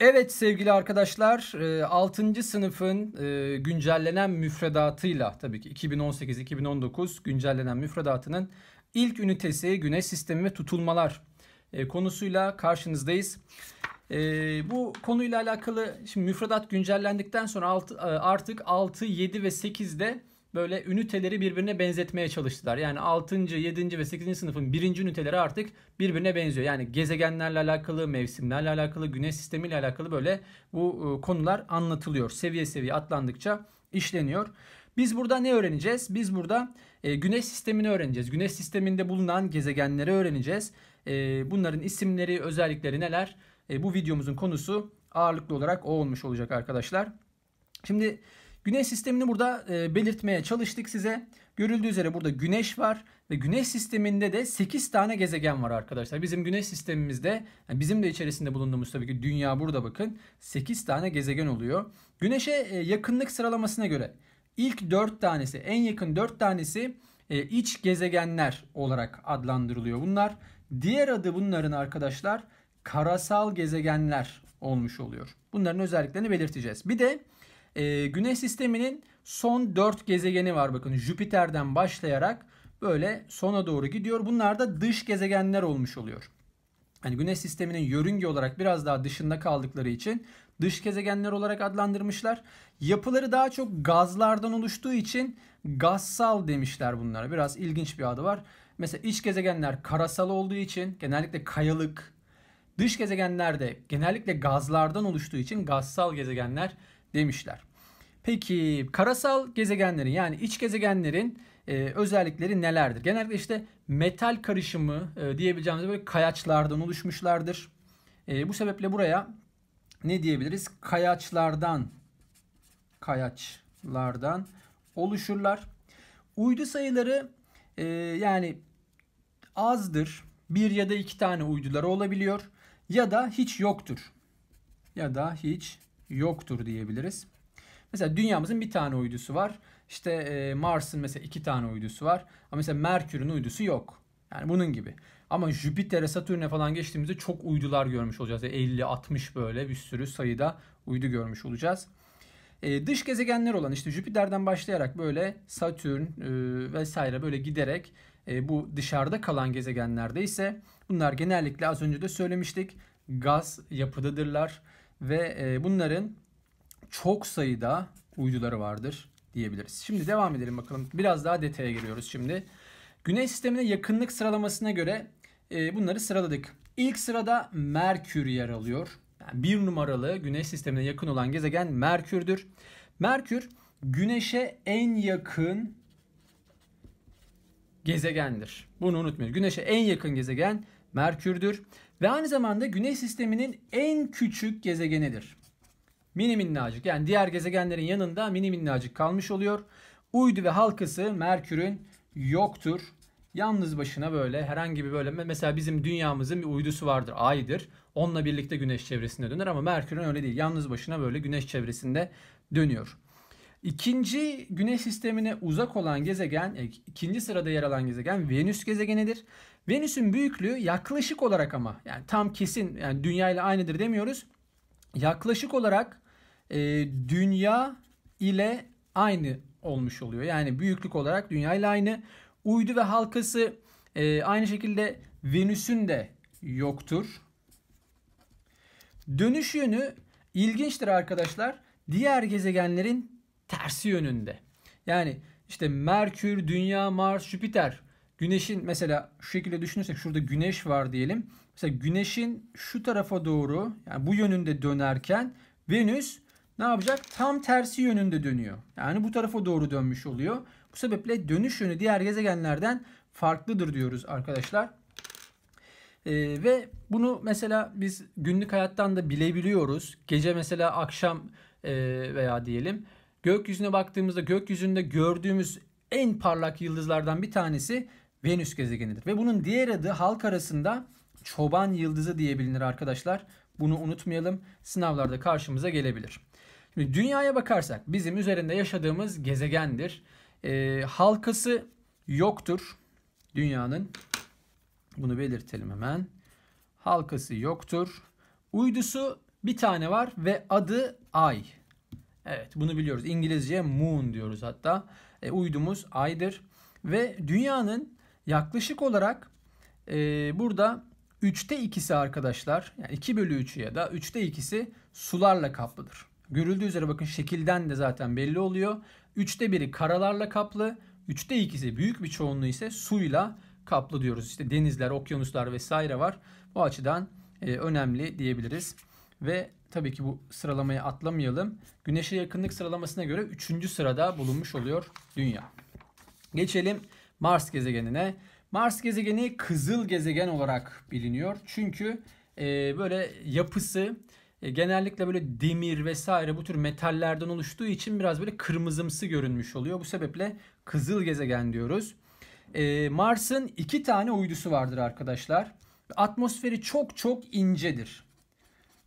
Evet sevgili arkadaşlar 6. E, sınıfın e, güncellenen müfredatıyla tabii ki 2018-2019 güncellenen müfredatının ilk ünitesi güneş sistemi ve tutulmalar e, konusuyla karşınızdayız. Bu konuyla alakalı şimdi müfredat güncellendikten sonra artık 6, 7 ve 8'de böyle üniteleri birbirine benzetmeye çalıştılar. Yani 6. 7. ve 8. sınıfın 1. üniteleri artık birbirine benziyor. Yani gezegenlerle alakalı, mevsimlerle alakalı, güneş sistemiyle alakalı böyle bu e, konular anlatılıyor. Seviye seviye atlandıkça işleniyor. Biz burada ne öğreneceğiz? Biz burada e, güneş sistemini öğreneceğiz. Güneş sisteminde bulunan gezegenleri öğreneceğiz. E, bunların isimleri, özellikleri neler? bu videomuzun konusu ağırlıklı olarak o olmuş olacak arkadaşlar. Şimdi Güneş sistemini burada e, belirtmeye çalıştık size. Görüldüğü üzere burada güneş var ve güneş sisteminde de 8 tane gezegen var arkadaşlar. Bizim güneş sistemimizde yani bizim de içerisinde bulunduğumuz tabii ki dünya burada bakın 8 tane gezegen oluyor. Güneşe e, yakınlık sıralamasına göre ilk 4 tanesi en yakın 4 tanesi e, iç gezegenler olarak adlandırılıyor bunlar. Diğer adı bunların arkadaşlar karasal gezegenler olmuş oluyor. Bunların özelliklerini belirteceğiz. Bir de e, güneş sisteminin son 4 gezegeni var bakın. Jüpiter'den başlayarak böyle sona doğru gidiyor. Bunlar da dış gezegenler olmuş oluyor. Yani güneş sisteminin yörünge olarak biraz daha dışında kaldıkları için dış gezegenler olarak adlandırmışlar. Yapıları daha çok gazlardan oluştuğu için gazsal demişler bunlara. Biraz ilginç bir adı var. Mesela iç gezegenler karasal olduğu için genellikle kayalık. Dış gezegenler de genellikle gazlardan oluştuğu için gazsal gezegenler demişler. Peki karasal gezegenlerin yani iç gezegenlerin e, özellikleri nelerdir? Genelde işte metal karışımı e, diyebileceğimiz böyle kayaçlardan oluşmuşlardır. E, bu sebeple buraya ne diyebiliriz? Kayaçlardan kayaçlardan oluşurlar. Uydu sayıları e, yani azdır. Bir ya da iki tane uyduları olabiliyor. Ya da hiç yoktur. Ya da hiç yoktur diyebiliriz. Mesela dünyamızın bir tane uydusu var. İşte e, Mars'ın mesela iki tane uydusu var. Ama mesela Merkür'ün uydusu yok. Yani bunun gibi. Ama Jüpiter'e, Satürn'e falan geçtiğimizde çok uydular görmüş olacağız. Yani 50, 60 böyle bir sürü sayıda uydu görmüş olacağız. E, dış gezegenler olan işte Jüpiter'den başlayarak böyle Satürn e, vesaire böyle giderek e, bu dışarıda kalan gezegenlerde ise bunlar genellikle az önce de söylemiştik gaz yapıdadırlar ve e, bunların çok sayıda uyduları vardır diyebiliriz. Şimdi devam edelim bakalım. Biraz daha detaya giriyoruz şimdi. Güneş sistemine yakınlık sıralamasına göre e, bunları sıraladık. İlk sırada Merkür yer alıyor. Yani bir numaralı Güneş sistemine yakın olan gezegen Merkür'dür. Merkür Güneş'e en yakın gezegendir. Bunu unutmayın. Güneş'e en yakın gezegen Merkür'dür. Ve aynı zamanda Güneş sisteminin en küçük gezegenidir. Mini minnacık yani diğer gezegenlerin yanında mini minnacık kalmış oluyor. Uydu ve halkası Merkür'ün yoktur. Yalnız başına böyle herhangi bir böyle mesela bizim dünyamızın bir uydusu vardır aydır. Onunla birlikte güneş çevresinde döner ama Merkür'ün öyle değil. Yalnız başına böyle güneş çevresinde dönüyor. İkinci güneş sistemine uzak olan gezegen, e, ikinci sırada yer alan gezegen Venüs gezegenidir. Venüs'ün büyüklüğü yaklaşık olarak ama yani tam kesin yani dünya ile aynıdır demiyoruz. Yaklaşık olarak e, dünya ile aynı olmuş oluyor. Yani büyüklük olarak dünya ile aynı. Uydu ve halkası e, aynı şekilde Venüs'ün de yoktur. Dönüş yönü ilginçtir arkadaşlar. Diğer gezegenlerin tersi yönünde. Yani işte Merkür, Dünya, Mars, Jüpiter Güneşin mesela şu şekilde düşünürsek şurada güneş var diyelim. Mesela güneşin şu tarafa doğru yani bu yönünde dönerken Venüs ne yapacak? Tam tersi yönünde dönüyor. Yani bu tarafa doğru dönmüş oluyor. Bu sebeple dönüş yönü diğer gezegenlerden farklıdır diyoruz arkadaşlar. Ee, ve bunu mesela biz günlük hayattan da bilebiliyoruz. Gece mesela akşam e, veya diyelim gökyüzüne baktığımızda gökyüzünde gördüğümüz en parlak yıldızlardan bir tanesi Venüs gezegenidir. Ve bunun diğer adı halk arasında çoban yıldızı diye bilinir arkadaşlar. Bunu unutmayalım. Sınavlarda karşımıza gelebilir. Şimdi dünyaya bakarsak bizim üzerinde yaşadığımız gezegendir. E, halkası yoktur dünyanın. Bunu belirtelim hemen. Halkası yoktur. Uydusu bir tane var ve adı Ay. Evet bunu biliyoruz. İngilizce moon diyoruz hatta. E, uydumuz Ay'dır. Ve dünyanın Yaklaşık olarak e, burada 3'te 2'si arkadaşlar yani 2 bölü 3'ü ya da 3'te 2'si sularla kaplıdır. Görüldüğü üzere bakın şekilden de zaten belli oluyor. 3'te 1'i karalarla kaplı, 3'te 2'si büyük bir çoğunluğu ise suyla kaplı diyoruz. İşte denizler, okyanuslar vesaire var. Bu açıdan e, önemli diyebiliriz. Ve tabii ki bu sıralamayı atlamayalım. Güneşe yakınlık sıralamasına göre 3. sırada bulunmuş oluyor dünya. Geçelim Mars gezegenine. Mars gezegeni kızıl gezegen olarak biliniyor. Çünkü e, böyle yapısı e, genellikle böyle demir vesaire bu tür metallerden oluştuğu için biraz böyle kırmızımsı görünmüş oluyor. Bu sebeple kızıl gezegen diyoruz. E, Mars'ın iki tane uydusu vardır arkadaşlar. Atmosferi çok çok incedir.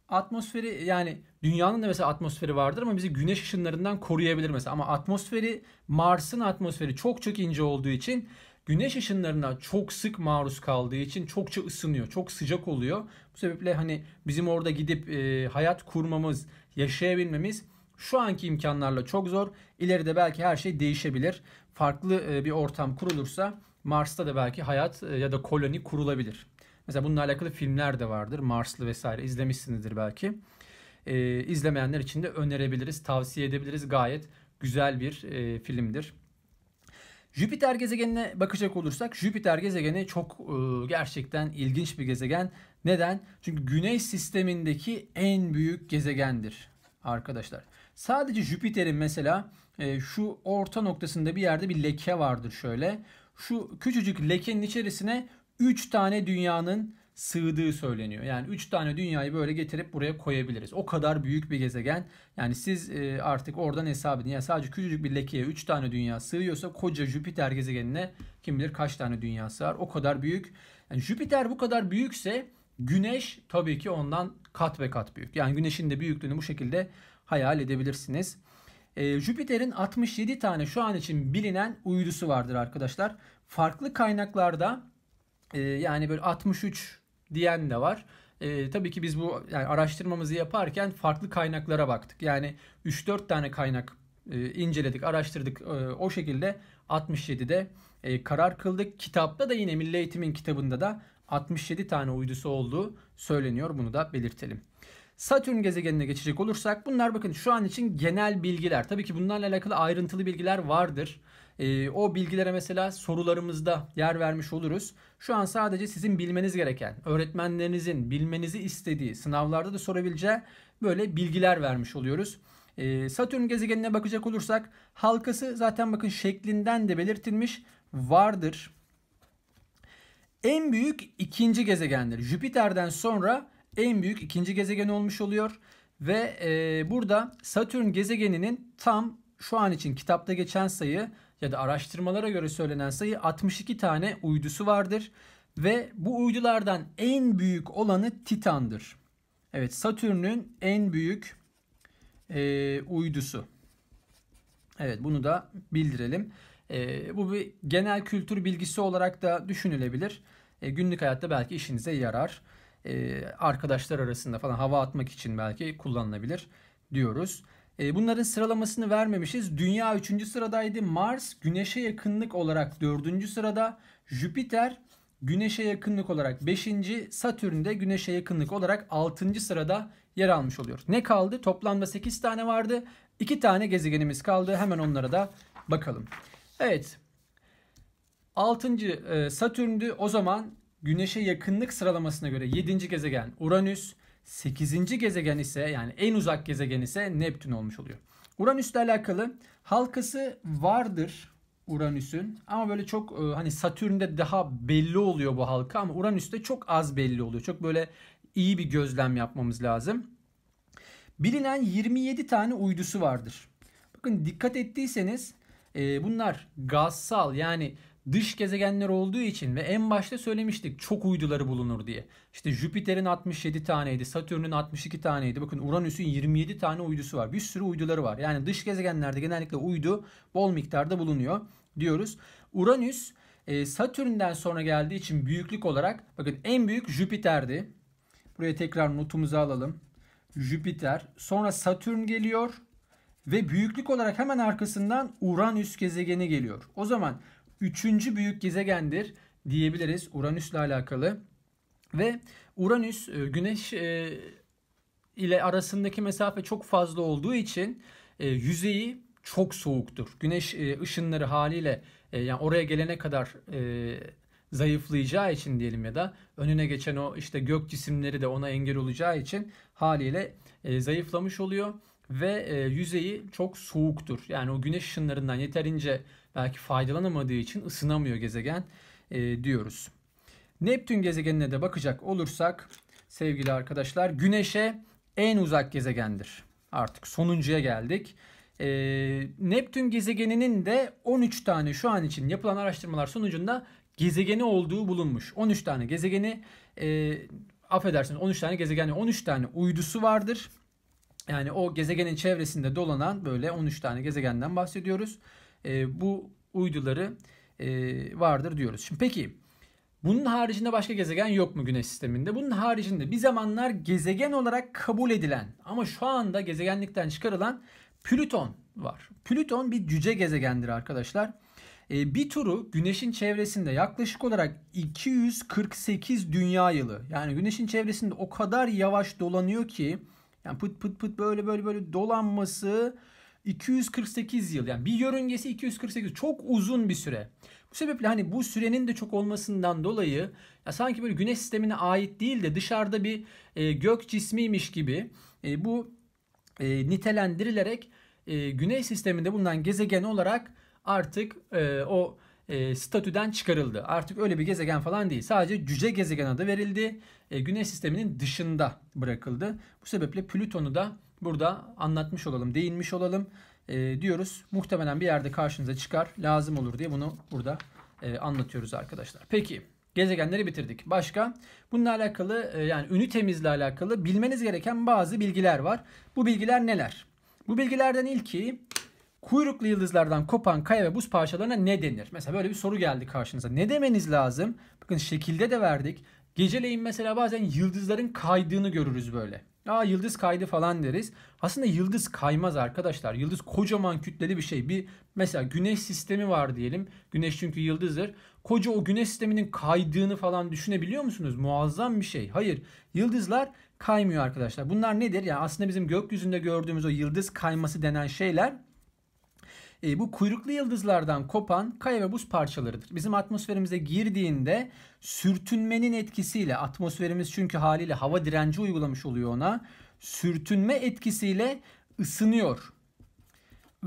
Atmosferi yani Dünyanın da mesela atmosferi vardır ama bizi güneş ışınlarından koruyabilir mesela. Ama atmosferi Mars'ın atmosferi çok çok ince olduğu için güneş ışınlarına çok sık maruz kaldığı için çokça ısınıyor. Çok sıcak oluyor. Bu sebeple hani bizim orada gidip e, hayat kurmamız, yaşayabilmemiz şu anki imkanlarla çok zor. İleride belki her şey değişebilir. Farklı e, bir ortam kurulursa Mars'ta da belki hayat e, ya da koloni kurulabilir. Mesela bununla alakalı filmler de vardır. Marslı vesaire izlemişsinizdir belki e, izlemeyenler için de önerebiliriz, tavsiye edebiliriz. Gayet güzel bir e, filmdir. Jüpiter gezegenine bakacak olursak Jüpiter gezegeni çok e, gerçekten ilginç bir gezegen. Neden? Çünkü Güneş sistemindeki en büyük gezegendir arkadaşlar. Sadece Jüpiter'in mesela e, şu orta noktasında bir yerde bir leke vardır şöyle. Şu küçücük lekenin içerisine 3 tane dünyanın sığdığı söyleniyor. Yani 3 tane dünyayı böyle getirip buraya koyabiliriz. O kadar büyük bir gezegen. Yani siz e, artık oradan hesap edin. Yani sadece küçücük bir lekeye 3 tane dünya sığıyorsa koca Jüpiter gezegenine kim bilir kaç tane dünya sığar. O kadar büyük. Yani Jüpiter bu kadar büyükse Güneş tabii ki ondan kat ve kat büyük. Yani Güneş'in de büyüklüğünü bu şekilde hayal edebilirsiniz. Ee, Jüpiter'in 67 tane şu an için bilinen uydusu vardır arkadaşlar. Farklı kaynaklarda e, yani böyle 63 diyen de var. E, tabii ki biz bu yani araştırmamızı yaparken farklı kaynaklara baktık. Yani 3-4 tane kaynak e, inceledik, araştırdık. E, o şekilde 67'de e, karar kıldık. Kitapta da yine Milli Eğitim'in kitabında da 67 tane uydusu olduğu söyleniyor. Bunu da belirtelim. Satürn gezegenine geçecek olursak bunlar bakın şu an için genel bilgiler. Tabii ki bunlarla alakalı ayrıntılı bilgiler vardır. E, o bilgilere mesela sorularımızda yer vermiş oluruz. Şu an sadece sizin bilmeniz gereken, öğretmenlerinizin bilmenizi istediği, sınavlarda da sorabileceği böyle bilgiler vermiş oluyoruz. E, Satürn gezegenine bakacak olursak halkası zaten bakın şeklinden de belirtilmiş vardır. En büyük ikinci gezegendir. Jüpiter'den sonra en büyük ikinci gezegen olmuş oluyor. Ve e, burada Satürn gezegeninin tam şu an için kitapta geçen sayı ya da araştırmalara göre söylenen sayı 62 tane uydusu vardır ve bu uydulardan en büyük olanı Titan'dır. Evet Satürn'ün en büyük e, uydusu. Evet bunu da bildirelim. E, bu bir genel kültür bilgisi olarak da düşünülebilir. E, günlük hayatta belki işinize yarar. E, arkadaşlar arasında falan hava atmak için belki kullanılabilir diyoruz. Ee, bunların sıralamasını vermemişiz. Dünya 3. sıradaydı. Mars Güneş'e yakınlık olarak 4. sırada. Jüpiter Güneş'e yakınlık olarak 5. Satürn de Güneş'e yakınlık olarak 6. sırada yer almış oluyor. Ne kaldı? Toplamda 8 tane vardı. 2 tane gezegenimiz kaldı. Hemen onlara da bakalım. Evet. 6. E, Satürn'dü. O zaman Güneş'e yakınlık sıralamasına göre 7. gezegen Uranüs, 8. gezegen ise yani en uzak gezegen ise Neptün olmuş oluyor. Uranüs'le alakalı halkası vardır Uranüs'ün ama böyle çok e, hani Satürn'de daha belli oluyor bu halka ama Uranüs'te çok az belli oluyor. Çok böyle iyi bir gözlem yapmamız lazım. Bilinen 27 tane uydusu vardır. Bakın dikkat ettiyseniz e, bunlar gazsal yani dış gezegenler olduğu için ve en başta söylemiştik çok uyduları bulunur diye. İşte Jüpiter'in 67 taneydi, Satürn'ün 62 taneydi. Bakın Uranüs'ün 27 tane uydusu var. Bir sürü uyduları var. Yani dış gezegenlerde genellikle uydu bol miktarda bulunuyor diyoruz. Uranüs e, Satürn'den sonra geldiği için büyüklük olarak bakın en büyük Jüpiter'di. Buraya tekrar notumuzu alalım. Jüpiter, sonra Satürn geliyor ve büyüklük olarak hemen arkasından Uranüs gezegeni geliyor. O zaman üçüncü büyük gezegendir diyebiliriz Uranüs'le alakalı. Ve Uranüs e, Güneş e, ile arasındaki mesafe çok fazla olduğu için e, yüzeyi çok soğuktur. Güneş ışınları haliyle yani oraya gelene kadar zayıflayacağı için diyelim ya da önüne geçen o işte gök cisimleri de ona engel olacağı için haliyle zayıflamış oluyor ve e, yüzeyi çok soğuktur. Yani o güneş ışınlarından yeterince belki faydalanamadığı için ısınamıyor gezegen e, diyoruz. Neptün gezegenine de bakacak olursak sevgili arkadaşlar Güneş'e en uzak gezegendir. Artık sonuncuya geldik. E, Neptün gezegeninin de 13 tane şu an için yapılan araştırmalar sonucunda gezegeni olduğu bulunmuş. 13 tane gezegeni e, affedersiniz 13 tane gezegen 13 tane uydusu vardır. Yani o gezegenin çevresinde dolanan böyle 13 tane gezegenden bahsediyoruz. E, bu uyduları e, vardır diyoruz. Şimdi peki bunun haricinde başka gezegen yok mu Güneş sisteminde? Bunun haricinde bir zamanlar gezegen olarak kabul edilen ama şu anda gezegenlikten çıkarılan Plüton var. Plüton bir cüce gezegendir arkadaşlar. E, bir turu Güneş'in çevresinde yaklaşık olarak 248 dünya yılı. Yani Güneş'in çevresinde o kadar yavaş dolanıyor ki yani pıt pıt pıt böyle böyle böyle dolanması 248 yıl. Yani bir yörüngesi 248 çok uzun bir süre. Bu sebeple hani bu sürenin de çok olmasından dolayı ya sanki böyle güneş sistemine ait değil de dışarıda bir e, gök cismiymiş gibi e, bu e, nitelendirilerek e, güneş sisteminde bulunan gezegen olarak artık e, o e, statüden çıkarıldı. Artık öyle bir gezegen falan değil. Sadece cüce gezegen adı verildi. E, güneş sisteminin dışında bırakıldı. Bu sebeple Plüton'u da burada anlatmış olalım, değinmiş olalım e, diyoruz. Muhtemelen bir yerde karşınıza çıkar, lazım olur diye bunu burada e, anlatıyoruz arkadaşlar. Peki gezegenleri bitirdik. Başka bununla alakalı e, yani ünitemizle alakalı bilmeniz gereken bazı bilgiler var. Bu bilgiler neler? Bu bilgilerden ilki Kuyruklu yıldızlardan kopan kaya ve buz parçalarına ne denir? Mesela böyle bir soru geldi karşınıza. Ne demeniz lazım? Bakın şekilde de verdik. Geceleyin mesela bazen yıldızların kaydığını görürüz böyle. Aa yıldız kaydı falan deriz. Aslında yıldız kaymaz arkadaşlar. Yıldız kocaman kütleli bir şey. Bir mesela güneş sistemi var diyelim. Güneş çünkü yıldızdır. Koca o güneş sisteminin kaydığını falan düşünebiliyor musunuz? Muazzam bir şey. Hayır. Yıldızlar kaymıyor arkadaşlar. Bunlar nedir? Yani aslında bizim gökyüzünde gördüğümüz o yıldız kayması denen şeyler e, bu kuyruklu yıldızlardan kopan kaya ve buz parçalarıdır. Bizim atmosferimize girdiğinde sürtünmenin etkisiyle atmosferimiz çünkü haliyle hava direnci uygulamış oluyor ona. Sürtünme etkisiyle ısınıyor.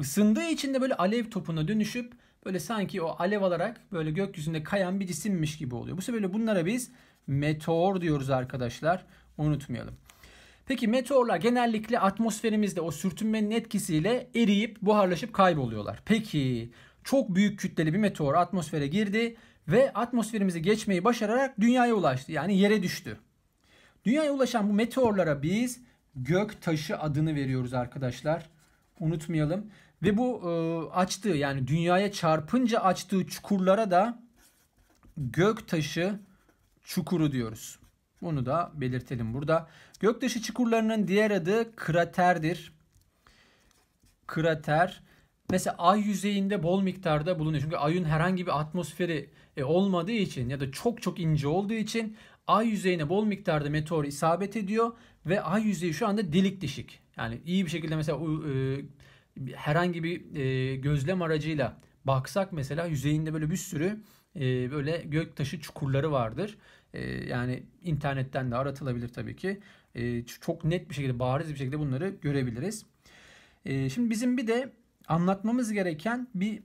Isındığı için de böyle alev topuna dönüşüp böyle sanki o alev alarak böyle gökyüzünde kayan bir cisimmiş gibi oluyor. Bu sebeple bunlara biz meteor diyoruz arkadaşlar. Unutmayalım. Peki meteorlar genellikle atmosferimizde o sürtünmenin etkisiyle eriyip buharlaşıp kayboluyorlar. Peki çok büyük kütleli bir meteor atmosfere girdi ve atmosferimizi geçmeyi başararak dünyaya ulaştı. Yani yere düştü. Dünyaya ulaşan bu meteorlara biz gök taşı adını veriyoruz arkadaşlar. Unutmayalım. Ve bu e, açtığı yani dünyaya çarpınca açtığı çukurlara da gök taşı çukuru diyoruz. Onu da belirtelim burada. Göktaşı çukurlarının diğer adı kraterdir. Krater. Mesela ay yüzeyinde bol miktarda bulunuyor. Çünkü ayın herhangi bir atmosferi e, olmadığı için ya da çok çok ince olduğu için ay yüzeyine bol miktarda meteor isabet ediyor ve ay yüzeyi şu anda delik deşik. Yani iyi bir şekilde mesela e, herhangi bir e, gözlem aracıyla baksak mesela yüzeyinde böyle bir sürü böyle göktaşı çukurları vardır. Ee, yani internetten de aratılabilir tabii ki. Ee, çok net bir şekilde, bariz bir şekilde bunları görebiliriz. Ee, şimdi bizim bir de anlatmamız gereken bir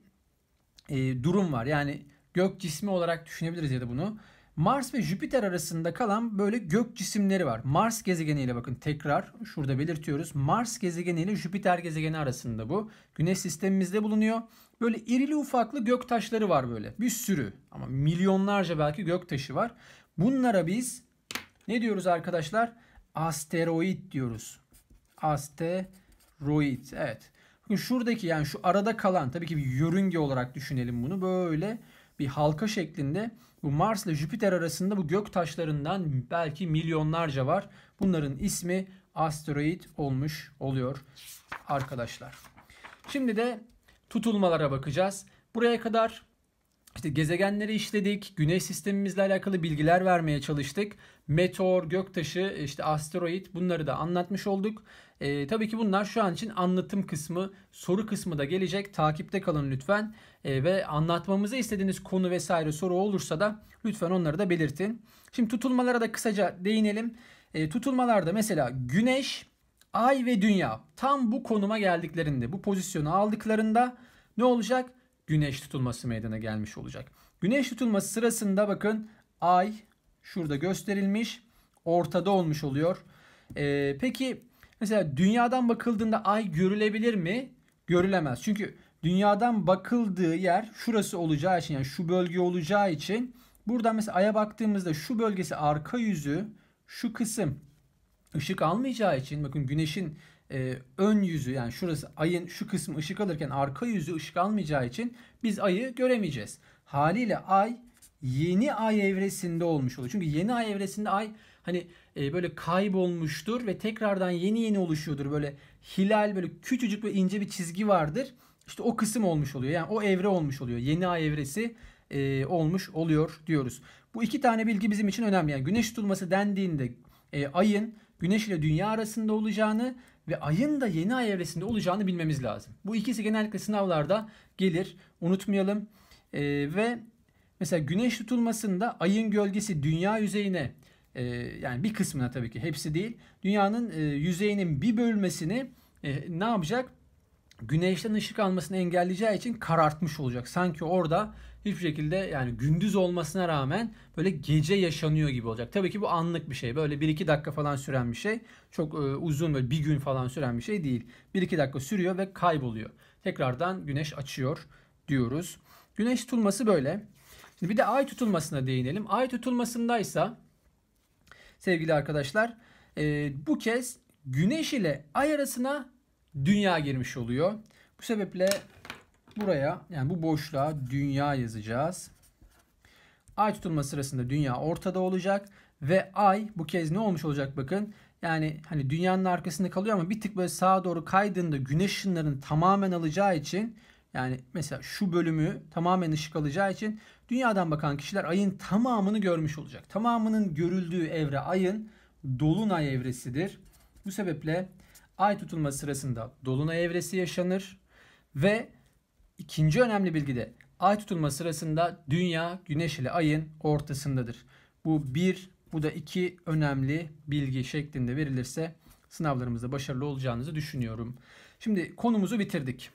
e, durum var. Yani gök cismi olarak düşünebiliriz ya da bunu. Mars ve Jüpiter arasında kalan böyle gök cisimleri var. Mars gezegeniyle bakın tekrar şurada belirtiyoruz. Mars gezegeniyle Jüpiter gezegeni arasında bu. Güneş sistemimizde bulunuyor. Böyle irili ufaklı gök taşları var böyle. Bir sürü ama milyonlarca belki gök taşı var. Bunlara biz ne diyoruz arkadaşlar? Asteroid diyoruz. Asteroid. Evet. Şuradaki yani şu arada kalan tabii ki bir yörünge olarak düşünelim bunu. Böyle bir halka şeklinde bu Mars ile Jüpiter arasında bu gök taşlarından belki milyonlarca var. Bunların ismi asteroid olmuş oluyor arkadaşlar. Şimdi de tutulmalara bakacağız. Buraya kadar işte gezegenleri işledik, güneş sistemimizle alakalı bilgiler vermeye çalıştık. Meteor, göktaşı, işte asteroid bunları da anlatmış olduk. E, tabii ki bunlar şu an için anlatım kısmı, soru kısmı da gelecek. Takipte kalın lütfen. E, ve anlatmamızı istediğiniz konu vesaire soru olursa da lütfen onları da belirtin. Şimdi tutulmalara da kısaca değinelim. E, tutulmalarda mesela güneş, ay ve dünya tam bu konuma geldiklerinde, bu pozisyonu aldıklarında ne olacak? güneş tutulması meydana gelmiş olacak. Güneş tutulması sırasında bakın ay şurada gösterilmiş ortada olmuş oluyor. Ee, peki mesela dünyadan bakıldığında ay görülebilir mi? Görülemez. Çünkü dünyadan bakıldığı yer şurası olacağı için yani şu bölge olacağı için burada mesela aya baktığımızda şu bölgesi arka yüzü şu kısım ışık almayacağı için bakın güneşin e, ön yüzü yani şurası ayın şu kısmı ışık alırken arka yüzü ışık almayacağı için biz ayı göremeyeceğiz. Haliyle ay yeni ay evresinde olmuş oluyor. Çünkü yeni ay evresinde ay hani e, böyle kaybolmuştur ve tekrardan yeni yeni oluşuyordur. Böyle hilal böyle küçücük ve ince bir çizgi vardır. İşte o kısım olmuş oluyor. Yani o evre olmuş oluyor. Yeni ay evresi e, olmuş oluyor diyoruz. Bu iki tane bilgi bizim için önemli. Yani güneş tutulması dendiğinde e, ayın Güneş ile Dünya arasında olacağını ve ayın da yeni ay evresinde olacağını bilmemiz lazım. Bu ikisi genellikle sınavlarda gelir. Unutmayalım. E, ve mesela güneş tutulmasında ayın gölgesi dünya yüzeyine e, yani bir kısmına tabii ki hepsi değil. Dünyanın e, yüzeyinin bir bölmesini e, ne yapacak? Güneşten ışık almasını engelleyeceği için karartmış olacak. Sanki orada hiçbir şekilde yani gündüz olmasına rağmen böyle gece yaşanıyor gibi olacak. Tabii ki bu anlık bir şey. Böyle 1-2 dakika falan süren bir şey. Çok e, uzun böyle bir gün falan süren bir şey değil. 1-2 dakika sürüyor ve kayboluyor. Tekrardan güneş açıyor diyoruz. Güneş tutulması böyle. Şimdi bir de ay tutulmasına değinelim. Ay tutulmasındaysa sevgili arkadaşlar e, bu kez güneş ile ay arasına dünya girmiş oluyor. Bu sebeple Buraya yani bu boşluğa dünya yazacağız. Ay tutulma sırasında dünya ortada olacak ve ay bu kez ne olmuş olacak bakın. Yani hani dünyanın arkasında kalıyor ama bir tık böyle sağa doğru kaydığında güneş ışınlarını tamamen alacağı için yani mesela şu bölümü tamamen ışık alacağı için dünyadan bakan kişiler ayın tamamını görmüş olacak. Tamamının görüldüğü evre ayın dolunay evresidir. Bu sebeple ay tutulma sırasında dolunay evresi yaşanır ve İkinci önemli bilgi de ay tutulma sırasında dünya güneş ile ayın ortasındadır. Bu bir, bu da iki önemli bilgi şeklinde verilirse sınavlarımızda başarılı olacağınızı düşünüyorum. Şimdi konumuzu bitirdik.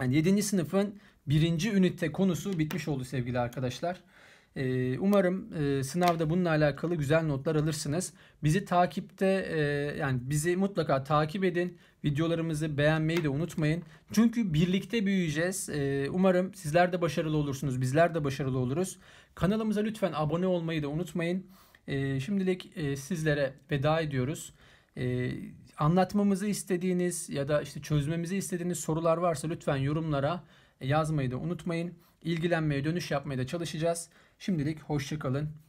Yani 7. sınıfın birinci ünite konusu bitmiş oldu sevgili arkadaşlar. Ee, umarım e, sınavda bununla alakalı güzel notlar alırsınız. Bizi takipte e, yani bizi mutlaka takip edin. Videolarımızı beğenmeyi de unutmayın. Çünkü birlikte büyüyeceğiz. Ee, umarım sizler de başarılı olursunuz. Bizler de başarılı oluruz. Kanalımıza lütfen abone olmayı da unutmayın. Ee, şimdilik e, sizlere veda ediyoruz. anlatmamızı istediğiniz ya da işte çözmemizi istediğiniz sorular varsa lütfen yorumlara yazmayı da unutmayın. İlgilenmeye dönüş yapmaya da çalışacağız. Şimdilik hoşçakalın.